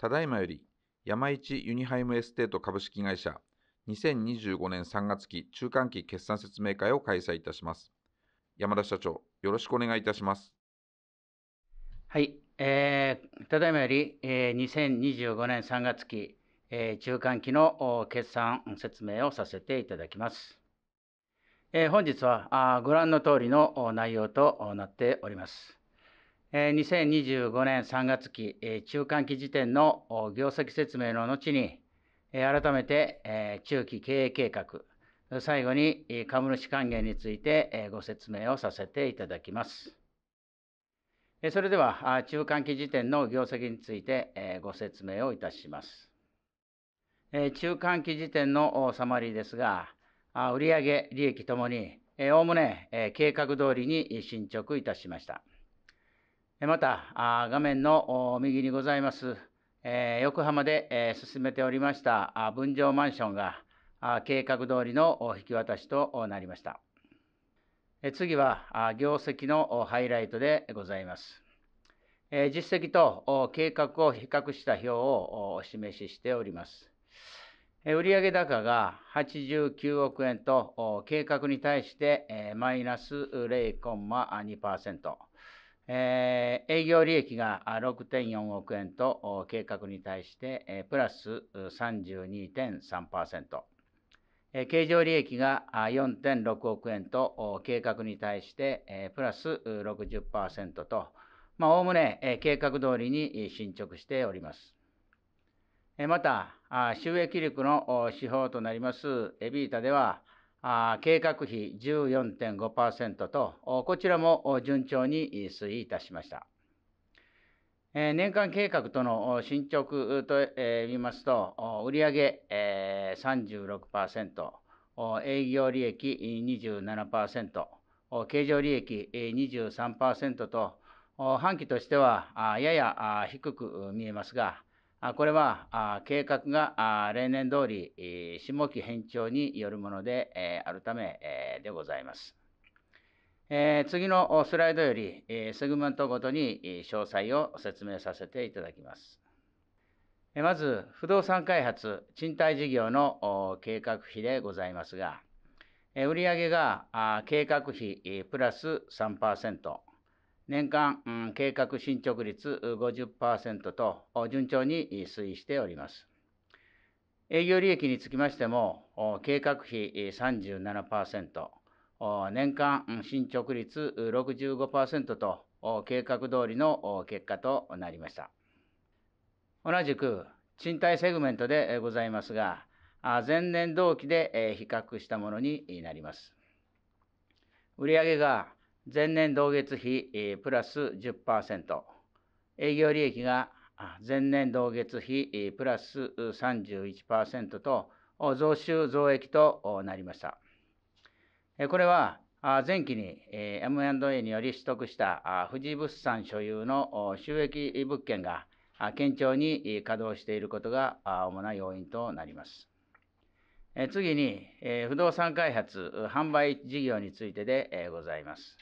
ただいまより、山一ユニハイムエステート株式会社、2025年3月期中間期決算説明会を開催いたします。山田社長、よろしくお願いいたします。はい、えー、ただいまより、えー、2025年3月期、えー、中間期の決算説明をさせていただきます。えー、本日はあご覧の通りの内容となっております。2025年3月期中間期時点の業績説明の後に、改めて中期経営計画、最後に株主還元についてご説明をさせていただきます。それでは、中間期時点の業績についてご説明をいたします。中間期時点のサマリーですが、売上、利益ともに、おおむね計画通りに進捗いたしました。また画面の右にございます、え横浜で、え進めておりました分譲マンションが計画通りの引き渡しとなりました。次は業績のハイライトでございます。実績と計画を比較した表をお示ししております。売上高が89億円と計画に対してマイナス0.2%。えー、営業利益が6.4億円と計画に対して、えー、プラス32.3%、えー、経常利益が4.6億円と計画に対して、えー、プラス60%と、まあ、おおむね、えー、計画通りに進捗しております。また、収益力の指標となりますエビータでは、計画比14.5%と、こちらも順調に推移いたしました。年間計画との進捗と見ますと、売上36%、営業利益27%、経常利益23%と、半期としてはやや低く見えますが、これは計画が例年通り下期返帳によるものであるためでございます。次のスライドよりセグメントごとに詳細を説明させていただきます。まず、不動産開発、賃貸事業の計画費でございますが、売上が計画費プラス3%、年間、うん、計画進捗率50%と順調に推移しております。営業利益につきましても、計画費37%、年間進捗率65%と計画通りの結果となりました。同じく賃貸セグメントでございますが、前年同期で比較したものになります。売上が前年同月比、プラス10%、営業利益が前年同月比、プラス31%と、増収増益となりました。これは前期に M&A により取得した富士物産所有の収益物件が堅調に稼働していることが主な要因となります。次に不動産開発販売事業についてでございます。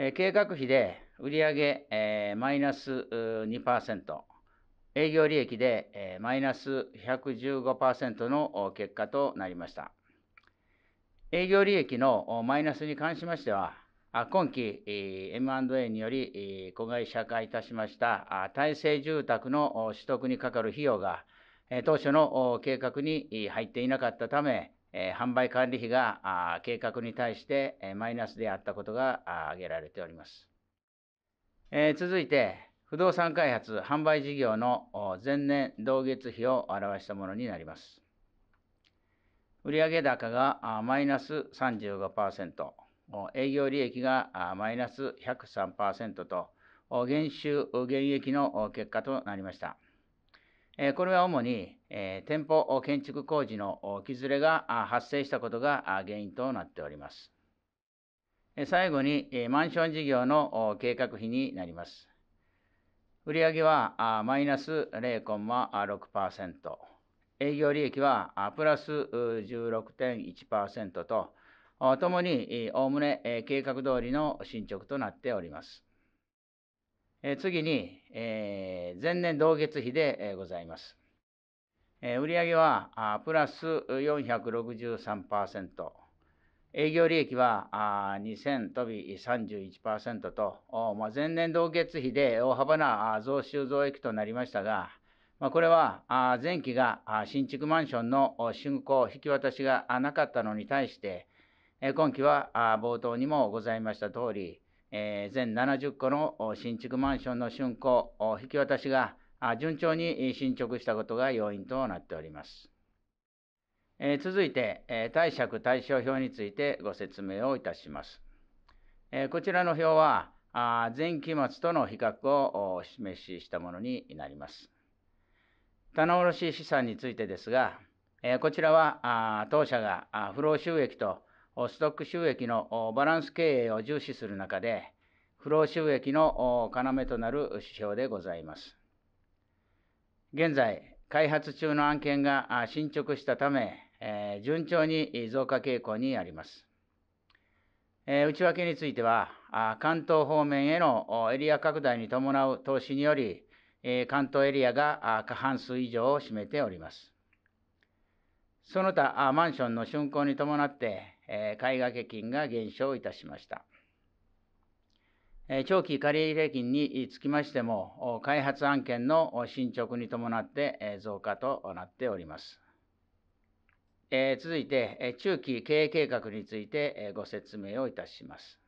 え計画費で売上、えマイナス2%、営業利益で、えマイナス115%の結果となりました。営業利益のマイナスに関しましては、今期 M&A により子会社化いたしました耐性住宅の取得にかかる費用が当初の計画に入っていなかったためえ販売管理費が計画に対してえマイナスであったことが挙げられております。え続いて、不動産開発・販売事業の前年同月比を表したものになります。売上高がマイナス35%、営業利益がマイナス103%と、減収減益の結果となりました。これは主に店舗建築工事の木ずれが発生したことが原因となっております。最後にマンション事業の計画費になります。売上はマイナス0.6%、営業利益はプラス16.1%と、ともにおおむね計画通りの進捗となっております。次に、え前年同月比でございます。え売上はプラス463%、営業利益は2000とび31%と、まあ、前年同月比で大幅な増収増益となりましたが、まあ、これは前期が新築マンションの竣工引き渡しがなかったのに対して、今期は冒頭にもございました通り、えー、全70個の新築マンションの竣工、引き渡しが順調に進捗したことが要因となっております。えー、続いて、えー、貸借対照表についてご説明をいたします。えー、こちらの表は、あ前期末との比較をお示ししたものになります。棚卸資産についてですが、えこちらはあ当社が不労収益とストック収益のバランス経営を重視する中で、不労収益の要となる指標でございます。現在、開発中の案件が進捗したため、え順調に増加傾向にあります。え内訳については、関東方面へのエリア拡大に伴う投資により、え関東エリアが過半数以上を占めております。その他、マンションの竣工に伴って、えー、買掛金が減少いたしました。え長期借入金につきましても、開発案件の進捗に伴ってえ増加となっております。え続いて、中期経営計画についてえご説明をいたします。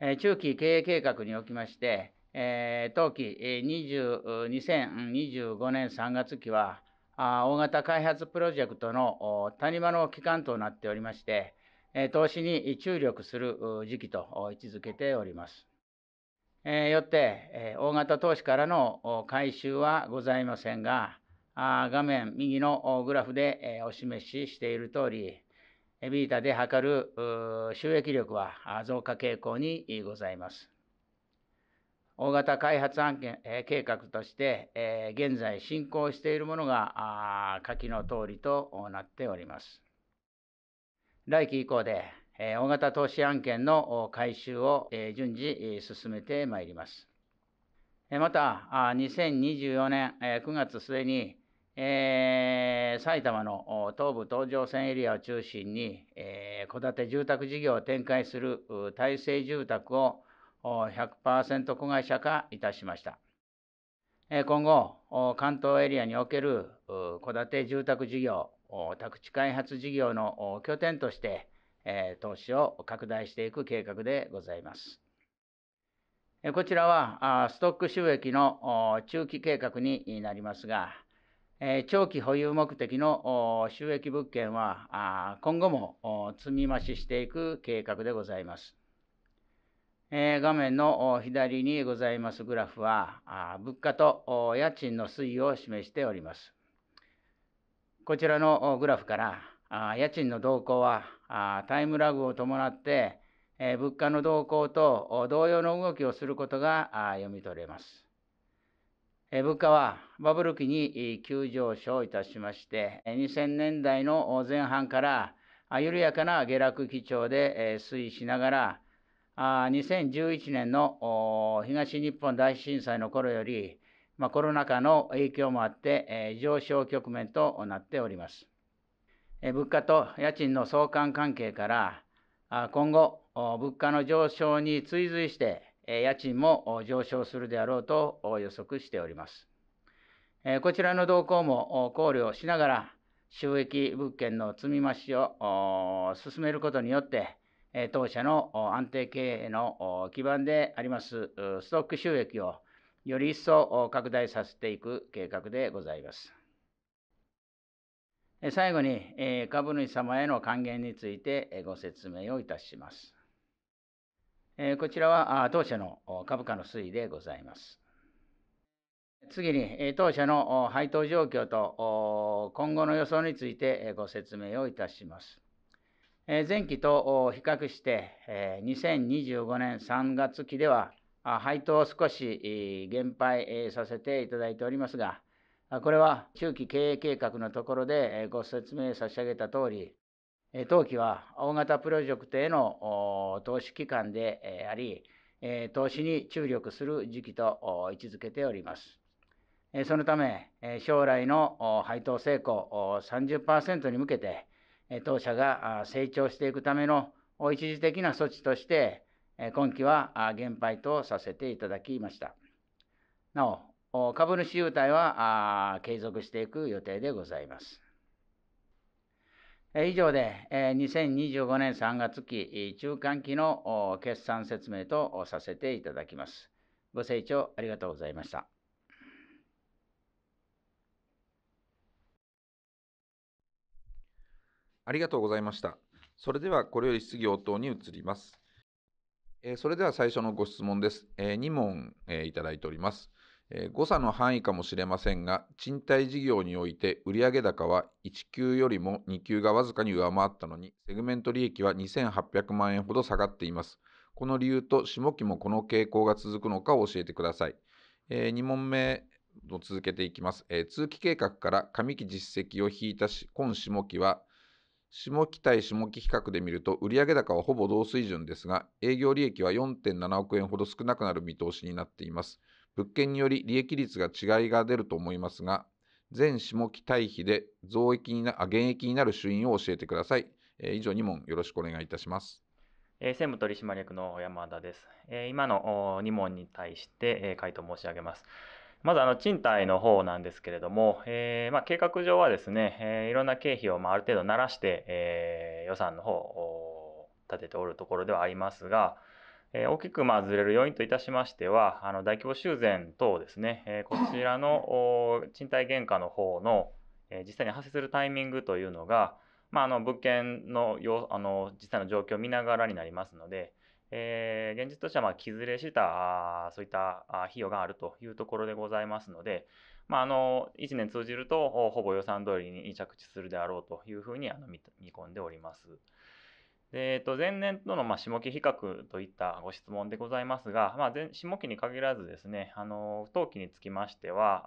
え中期経営計画におきまして、え当期20 2025年3月期は、大型開発プロジェクトの谷間の期間となっておりまして、投資に注力する時期と位置づけております。よって、大型投資からの回収はございませんが、画面右のグラフでお示ししている通り、エビータで測る収益力は増加傾向にございます。大型開発案件、えー、計画として、えー、現在進行しているものがあ下記の通りとなっております。来期以降で、えー、大型投資案件の回収を、えー、順次進めてまいります。また、2024年9月末に、えー、埼玉の東武東上線エリアを中心に、えー、戸建て住宅事業を展開する体制住宅を100%子会社化いたしました。今後、関東エリアにおける戸建て住宅事業、宅地開発事業の拠点として、投資を拡大していく計画でございます。こちらは、ストック収益の中期計画になりますが、長期保有目的の収益物件は、今後も積み増ししていく計画でございます。え画面の左にございますグラフは物価と家賃の推移を示しております。こちらのグラフから家賃の動向はタイムラグを伴って、え物価の動向と同様の動きをすることが読み取れます。物価はバブル期に急上昇いたしまして2000年代の前半から緩やかな下落基調で推移しながらあ2011年の東日本大震災の頃より、まあ、コロナ禍の影響もあって、えー、上昇局面となっております。えー、物価と家賃の相関関係から、あ今後、物価の上昇に追随して、え家賃も上昇するであろうと予測しております。えこちらの動向も考慮しながら、収益物件の積み増しを進めることによって、当社の安定経営の基盤でありますストック収益をより一層拡大させていく計画でございます。最後に株主様への還元についてご説明をいたします。こちらは当社の株価の推移でございます。次に当社の配当状況と今後の予想についてご説明をいたします。前期と比較して、2025年3月期では、配当を少し減配させていただいておりますが、これは中期経営計画のところでご説明差し上げたとおり、当期は大型プロジェクトへの投資期間であり、投資に注力する時期と位置づけております。そのため、将来の配当成功30%に向けて、当社が成長していくための一時的な措置として、今期は減配とさせていただきました。なお、株主優待は継続していく予定でございます。以上で、2025年3月期中間期の決算説明とさせていただきます。ご清聴ありがとうございました。ありがとうございました。それではこれより質疑応答に移ります。えー、それでは最初のご質問です。えー、2問、えー、いただいております。え誤差の範囲かもしれませんが、賃貸事業において売上高は1級よりも2級がわずかに上回ったのに、セグメント利益は2800万円ほど下がっています。この理由と下期もこの傾向が続くのかを教えてください。え2問目を続けていきます。え通期計画から上期実績を引いた今下期は下期対下期比較で見ると売上高はほぼ同水準ですが営業利益は4.7億円ほど少なくなる見通しになっています物件により利益率が違いが出ると思いますが全下期対比で増益にな減益になる主因を教えてください、えー、以上2問よろしくお願いいたします専務取締役の山田です。今の2問に対して回答申し上げます。まずあの賃貸の方なんですけれども、えー、まあ、計画上はですね、えー、いろんな経費をまあある程度慣らして、えー、予算の方を立てておるところではありますが、え大きくまあずれる要因といたしましては、あの大規模修繕等ですね、えこちらの賃貸原価の方の、え実際に発生するタイミングというのが、まあ、あの物件のあの実際の状況を見ながらになりますので、えー、現実としてはまあ気ずれしたそういった費用があるというところでございますので、まあ、あの1年通じるとほぼ予算通りに着地するであろうというふうにあの見込んでおります。でえっと、前年とのまあ下期比較といったご質問でございますが、まあ、前下期に限らずですね、あの不当期につきましては、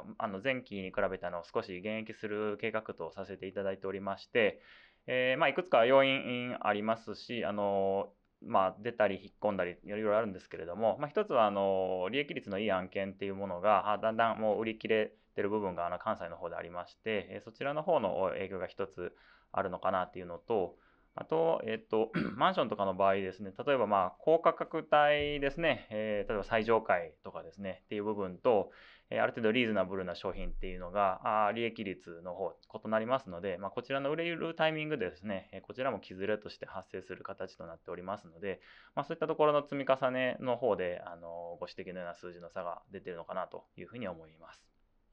ああの前期に比べての少し減益する計画とさせていただいておりまして、えーまあ、いくつか要因ありますし、あのまあ、出たり引っ込んだりいろいろあるんですけれども、まあ、一つはあの利益率のいい案件っていうものがだんだんもう売り切れてる部分があの関西の方でありましてそちらの方の影響が一つあるのかなっていうのとあと、えっと、マンションとかの場合ですね、例えばまあ、高価格帯ですね、えー、例えば最上階とかですね、っていう部分と、えー、ある程度リーズナブルな商品っていうのが、あ利益率の方、異なりますので、まあ、こちらの売れるタイミングでですね、えこちらも傷れとして発生する形となっておりますので、まあ、そういったところの積み重ねの方で、あのご指摘のような数字の差が出てるのかなというふうに思います。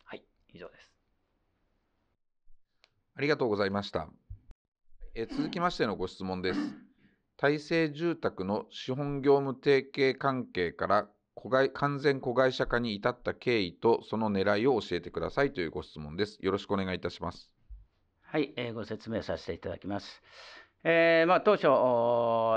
はい、以上です。ありがとうございました。え続きましてのご質問です。大成住宅の資本業務提携関係から子会完全子会社化に至った経緯とその狙いを教えてくださいというご質問です。よろしくお願いいたします。はい、えー、ご説明させていただきます。えーまあ、当初、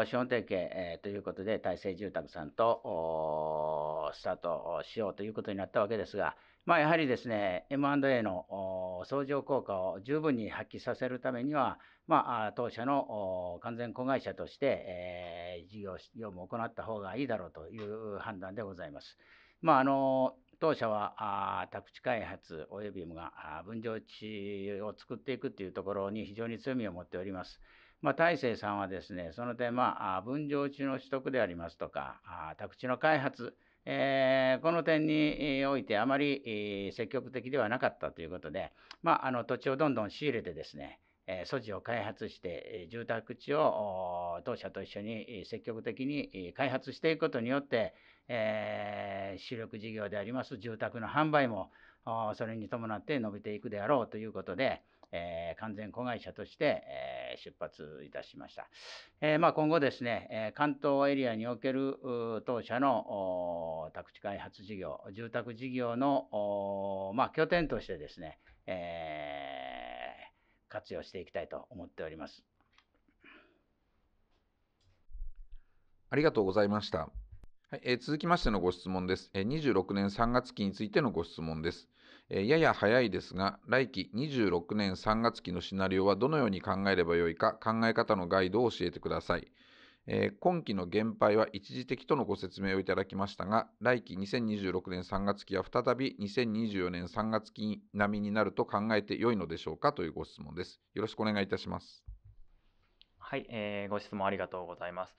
資本提携、えー、ということで、大成住宅さんとスタートしようということになったわけですが、まあ、やはりですね、M&A の相乗効果を十分に発揮させるためには、まあ、当社の完全子会社として、えー、事業業務を行った方がいいだろうという判断でございます。まあ、あの当社は宅地開発およびが分譲地を作っていくというところに非常に強みを持っております。まあ、大成さんはですねその点、まあ、分譲地の取得でありますとか宅地の開発えー、この点においてあまり積極的ではなかったということで、まあ、あの土地をどんどん仕入れてですね、え素地を開発して住宅地を当社と一緒に積極的に開発していくことによって、えー、主力事業であります住宅の販売もそれに伴って伸びていくであろうということで、えー、完全子会社として、えー、出発いたしました。えー、まあ、今後ですね、え関東エリアにおける当社のお宅地開発事業、住宅事業の、お、まあ、拠点としてですね、え活用していきたいと思っております。ありがとうございました。はいえ続きましてのご質問です、え26年3月期についてのご質問です。えやや早いですが、来期26年3月期のシナリオはどのように考えればよいか考え方のガイドを教えてください。えー、今期の減配は一時的とのご説明をいただきましたが、来期2026年3月期は再び2024年3月期並みになると考えてよいのでしょうかというご質問です。よろしくお願いいたします。はい、えー、ご質問ありがとうございます。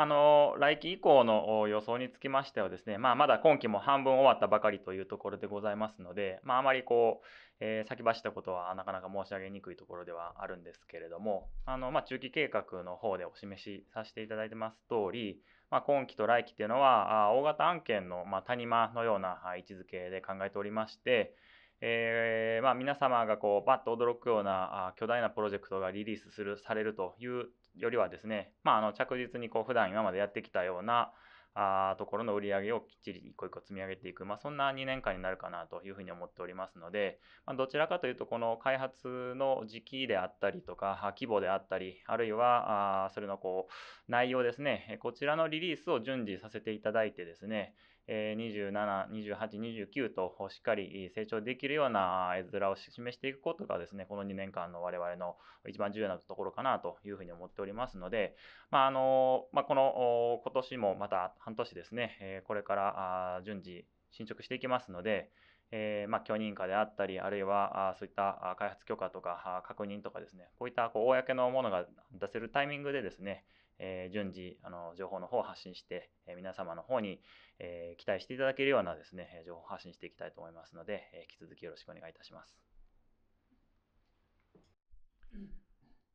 あの来期以降の予想につきましてはですね、まあ、まだ今期も半分終わったばかりというところでございますので、まあ、あまりこう、えー、先走ったことはなかなか申し上げにくいところではあるんですけれども、あのまあ、中期計画の方でお示しさせていただいてます通り、まあ、今期と来期というのは、大型案件のま谷間のような位置づけで考えておりまして、えー、まあ、皆様がこうバッと驚くような巨大なプロジェクトがリリースするされるというよりはですね、まあ、あの着実にこう普段今までやってきたようなあところの売り上げをきっちり一個一個積み上げていく、まあ、そんな2年間になるかなというふうに思っておりますので、まあ、どちらかというとこの開発の時期であったりとか規模であったりあるいはあそれのこう内容ですねこちらのリリースを順次させていただいてですね、27、28、29としっかり成長できるような絵面を示していくことがですね、この2年間の我々の一番重要なところかなというふうに思っておりますので、まああのまあ、この今年もまた半年ですね、これから順次進捗していきますので、えー、まあ、許認可であったり、あるいはそういった開発許可とか確認とかですね、こういったこう公のものが出せるタイミングでですね、え順次あの情報の方を発信して、え皆様の方に、え期待していただけるようなですね情報発信していきたいと思いますので、え引き続きよろしくお願いいたします。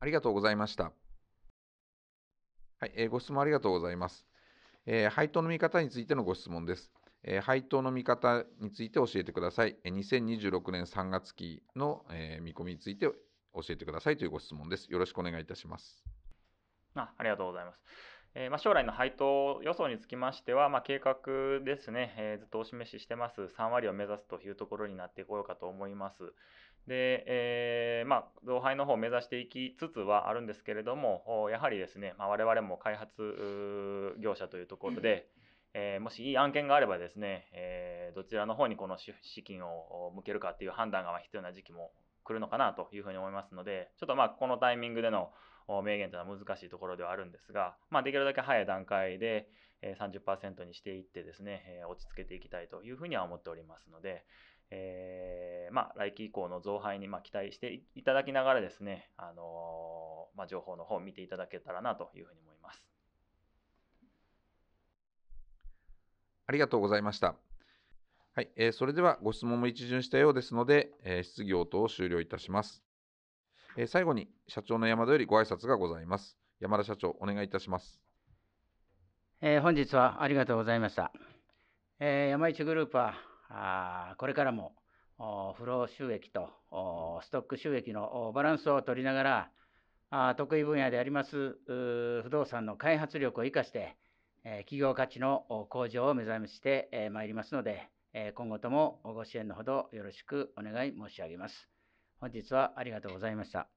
ありがとうございました。はい、えご質問ありがとうございます。え配当の見方についてのご質問です。え配当の見方について教えてください。え2026年3月期の、え見込みについて教えてくださいというご質問です。よろしくお願いいたします。あありがとうございます。えー、ま将来の配当予想につきましては、ま計画ですね、えー、ずっとお示ししてます、3割を目指すというところになってこようかと思います。で、えー、まあ、同配の方を目指していきつつはあるんですけれども、やはりですね、まあ、我々も開発業者というところで、えー、もしいい案件があればですね、えー、どちらの方にこの資金を向けるかっていう判断が必要な時期も来るのかなというふうに思いますので、ちょっとまあこのタイミングでの明言というのは難しいところではあるんですが、まあ、できるだけ早い段階で30%にしていってですね、落ち着けていきたいというふうには思っておりますので、えー、まあ、来期以降の増配にま期待していただきながらですね、あのー、まあ、情報の方を見ていただけたらなというふうに思います。ありがとうございました。はい、えー、それではご質問も一巡したようですので、えー、質疑応答を終了いたします。えー、最後に社長の山田よりご挨拶がございます。山田社長、お願いいたします。えー、本日はありがとうございました。えー、山一グループはあこれからも不労収益とストック収益のバランスを取りながらあ得意分野であります不動産の開発力を生かして、えー、企業価値の向上を目指してまいりますので、え今後ともご支援のほどよろしくお願い申し上げます。本日はありがとうございました。